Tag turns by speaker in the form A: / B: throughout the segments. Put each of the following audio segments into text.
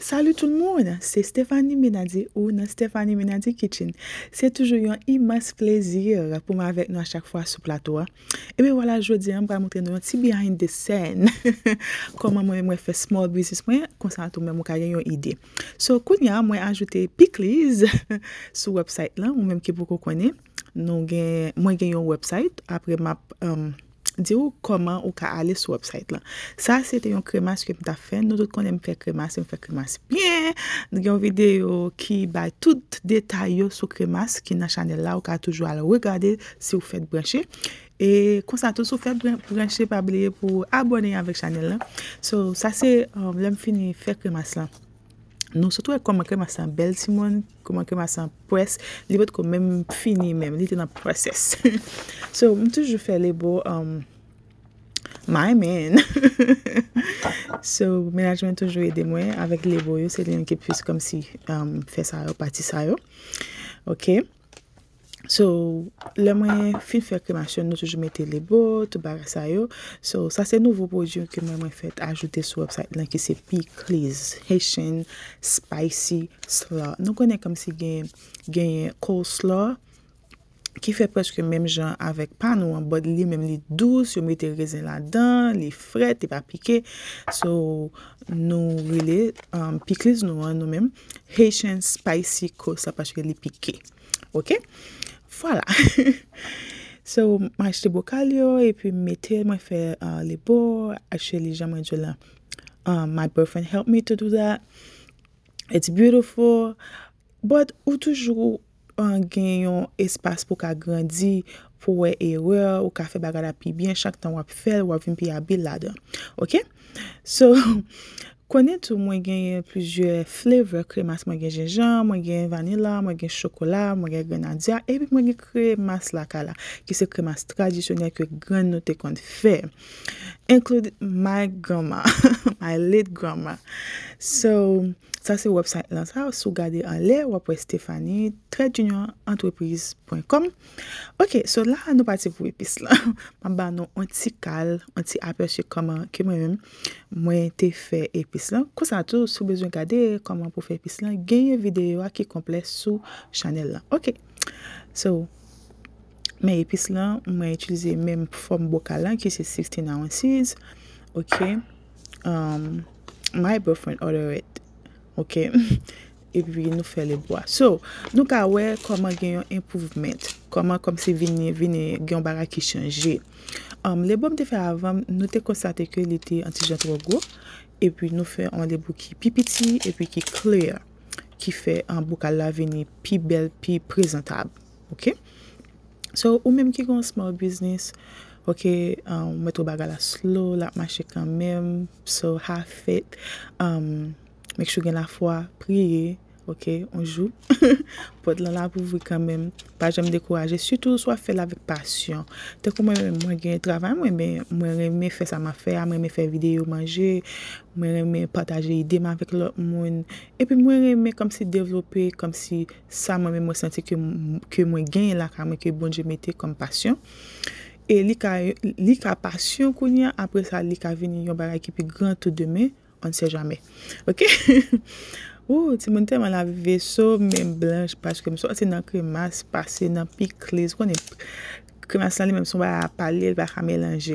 A: Salou tout l moun, se Stefani Menadie ou nan Stefani Menadie Kitchen. Se toujou yon imas plezir pou ma avek nou a chak fwa sou plato a. E mi wala jodi, mbra moutre nou yon ti behind the scene. Koman mwen mwen fe small business, mwen konsantou mwen mwen ka gen yon ide. So koun ya, mwen ajoute Pikliz sou website la, mwen mwen ki pou kou kone. Nou gen, mwen gen yon website, apre map... Euh, Diyou koman ou ka ale sou website lan. Sa, se te yon kremas kem ta fen. Nou, tout kon lèm fè kremas, yon fè kremas pyen. Nou gen yon videyo ki bay tout detay yo sou kremas ki nan chanel la ou ka toujou alo. Regade se ou fè branshe. E konsantou sou fè branshe pa bleye pou abone yon vek chanel la. So, sa se lèm um, fini fè kremas lan. Nou, sotou e koman keman san bel simon, koman keman san pres, li bot kon men fini men, li te nan preses. So, m toujou fè lebo, my man. So, mè lajwen toujou edè mwen, avèk lebo yo, se li an ki pwis kom si um, fè sa yo, pati sa yo. Ok. So, lè mwen fin fè kremasyon, nou toujou mette le bot, ou bare sa yo. So, sa se nouvo podyon ke mwen mwen fèt ajoute sou website lan ki se P.C.L.I.S. Haitian Spicy Slot. Nou konen kom si genye kos lot ki fè preske menm jan avèk pa nou an bod li menm li douz, yo mette rezen la dan, li fred, li pa pike. So, nou really, um, P.C.L.I.S. nou an nou menm Haitian Spicy Kos lot paske li pike. Oké? Fwa la! So, mwen achete bokal yo, e pi metel mwen fe le bo, achete li jaman di yo la. My boyfriend helped me to do that. It's beautiful. But, ou toujou, an gen yon espas pou ka grandi, pou we e we, ou ka fe bagada pi byen, chak tan wap fel, wap vin pi a bil la do. Ok? konen tou mwen genye plijye flavor kremas mwen genye jejan, mwen genye vanila, mwen genye chokola, mwen genye grenadya epi mwen genye kremas la ka la ki se kremas tradisyonel ki gen nou te konti fe include my grandma my late grandma so sa se website lan sa sou gade an le wapwe stephanie tradunionentreprise.com ok so la nou pati pou epis la, mwen ban nou onti kal, onti apersye kama ki mwen mwen te fe epis Kousan tou, sou bezoun gade, koman pou fe epislan, genye videyo a ki komplek sou chanel lan. Ok, so, men epislan, mwen etilize men pou fom boka lan ki se 16 a 16, ok, um, my boyfriend order it, ok, e vi nou fe leboa. So, nou ka wè koman genyon improvement, koman kom se vini, vini, genyon bara ki chanje. Um, le bom te fe avan, nou te konsate ke li te antijen tro go, epi nou fe an de bou ki pi piti, epi ki clear, ki fe an bou ka laveni pi bel, pi prezentab, ok? So, ou mèm ki kon small business, ok, mèm um, tou baga la slow, la mèm che kan mèm, so half fit, um, mèk chou gen la fwa, priye, Ok, anjou. Po de la la pou vwe kamen. Pa jen me dekouraje. Soutou sou a fe la vek pasyon. Te kou mwen gen travan mwen me mwen reme fe sa ma fe. A mwen me fe videyo manje. Mwen reme pataje ide man vek lò moun. E pi mwen reme kom se devlopi. Kom se sa mwen mwen senti ke mwen gen la. Ka mwen ke bon jemete kom pasyon. E li ka pasyon koun ya. Apre sa li ka veni yon bagay ki pi gran to deme. An se jame. Ok? O, ti moun teman la ve so men blanj paske msou. Asen nan kreman, pasen nan pik lez. Kwenen kreman san li men msou wè apalè, wè apalè.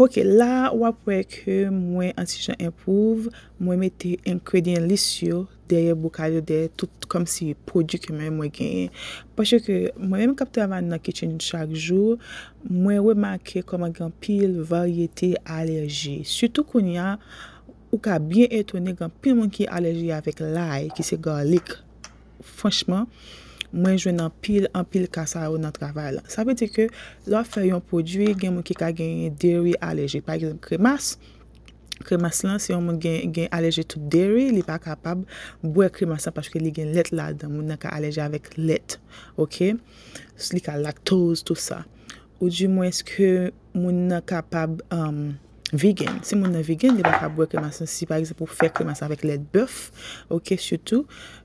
A: Ok, la wap wè kre mwen ansijan epouv. Mwen mette inkredyen lisyo derye bokalyo derye. Tout kom si prodjik mwen mwen genye. Paske mwen mwen kapte avan nan kitchen chak jou. Mwen wè makè kon man gen pil, varietè, alerje. Sütou kon yon alerje. Ou ka bien etone gen pil moun ki aleje avèk lai ki se galik. Franchman, mwen jwen an pil, an pil kasa ou nan travèl. Sa pwede ke, la fè yon pwoduye gen moun ki ka gen deri aleje. Par exemple, kremas. Kremas lan, se yon moun gen aleje tout deri, li pa kapab. Mwen bwe kremasan pwache ke li gen let la dan, moun nan ka aleje avèk let. Ok? Se li ka laktoz, tout sa. Ou di mwen se ke moun nan kapab... Vegan, se moun nan vegan, li pa kabouè kèman san si, pa ekse pou fè kèman san vek let bèf, ok, choutou,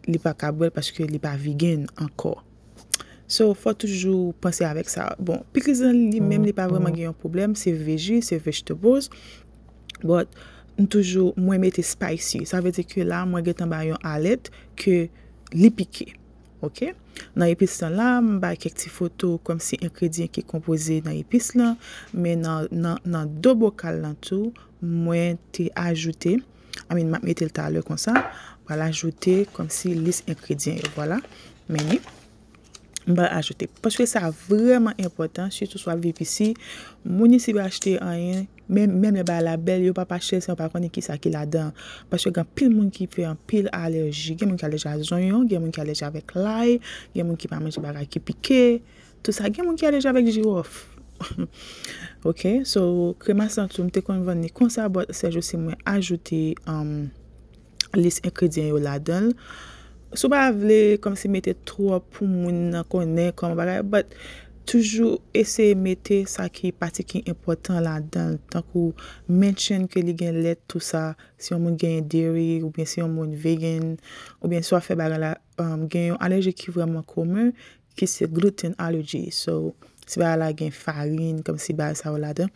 A: li pa kabouè paske li pa vegan ankor. So, fò toujou panse avèk sa, bon, pikizan li mèm li pa mm-hmm. vèman genyon problem, se veji, se vejitoboz, but, nou toujou mwen mette spicy, sa vète ke la mwen getan bayon alèd ke lipikey. Ok, nan epis ton la, mba kek ti foto kom si inkredyen ki kompoze nan epis la, men nan do bokal lan tou, mwen te ajoute, amin map metel talwe konsa, mba la ajoute kom si lis inkredyen, voilà, meni, mba la ajoute. men mè mè ba label yo pa pa chè se ou pa konè ki sa ki la den pa chè gen pil moun ki fe an, pil alerji gen moun ki alej a zon yon, gen moun ki alej a vek lay gen moun ki pa moun ki bagay ki pike tout sa, gen moun ki alej a vek jirof ok, so krema santou mte konvan ni konsa bot se josi mwen ajouti um, lis inkredyen yo la den sou ba avle kom se mète tro pou moun konè kon bagay but Toujou ese mette sa ki pati ki impotant la dan, tankou menchen ke li gen let tout sa, si yon moun gen dairy, ou bien si yon moun vegan, ou bien so a fe bagan la gen yon aleje ki vreman koumen, ki se gluten allergy. So, si bagan la gen farin, kom si bagan sa ou la dan,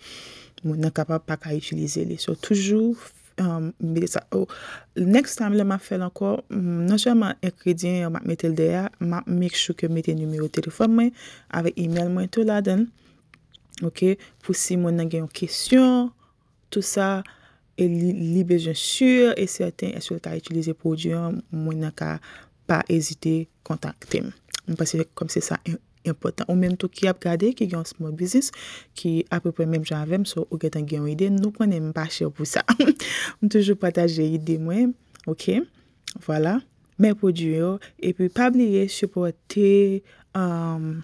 A: moun nan kapap pa ka itchilize li. So, toujou farin, Um, oh, next time le ma fel anko mm, nan jaman ekredyen yo ma metel deya, ma mek chouke meten numero telefon men, ave email mwen tou la den pou si mwen nan gen yon kesyon tout sa e libejen sur, e certain eswe ta itilize pou diyon mwen nan ka pa ezite kontakte mwen pasivek kom se sa yon Ou menm tou ki ap gade ki gen yon small business ki aprepe menm janvem sou ou getan gen yon ide nou konen mi pa che ou pou sa. Ou toujou pataje ide mwen. Ok. Voilà. Menpou diyo. E pi pabliye supporte um,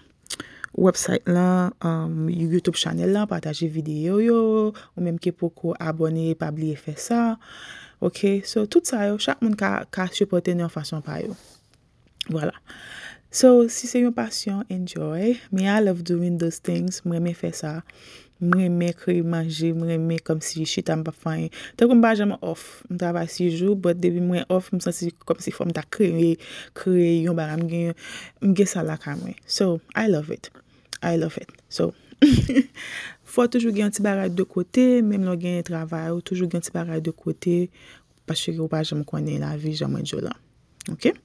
A: website lan, um, youtube chanel lan, pataje video yo. Ou menm ki poukou abone pabliye fe sa. Ok. So tout sa yo. Chak moun ka supporte nan fasyon pa yo. Voilà. So, si se yon pasyon, enjoy. Me, I love doing those things. Mwen me fe sa. Mwen me kre manje. Mwen me kom si jitam pa fany. Tako mwen pa jaman off. Mwen travay si jou, but debi mwen off, mwen san si kom si fom ta kre, kre yon bara. Mwen gen salak a mwen. So, I love it. I love it. So, fwa toujou gen yon ti baray de kote, men mwen gen yon travay, ou toujou gen yon ti baray de kote, pasye yon pa jaman konen la vi, jaman jola. Ok? Ok?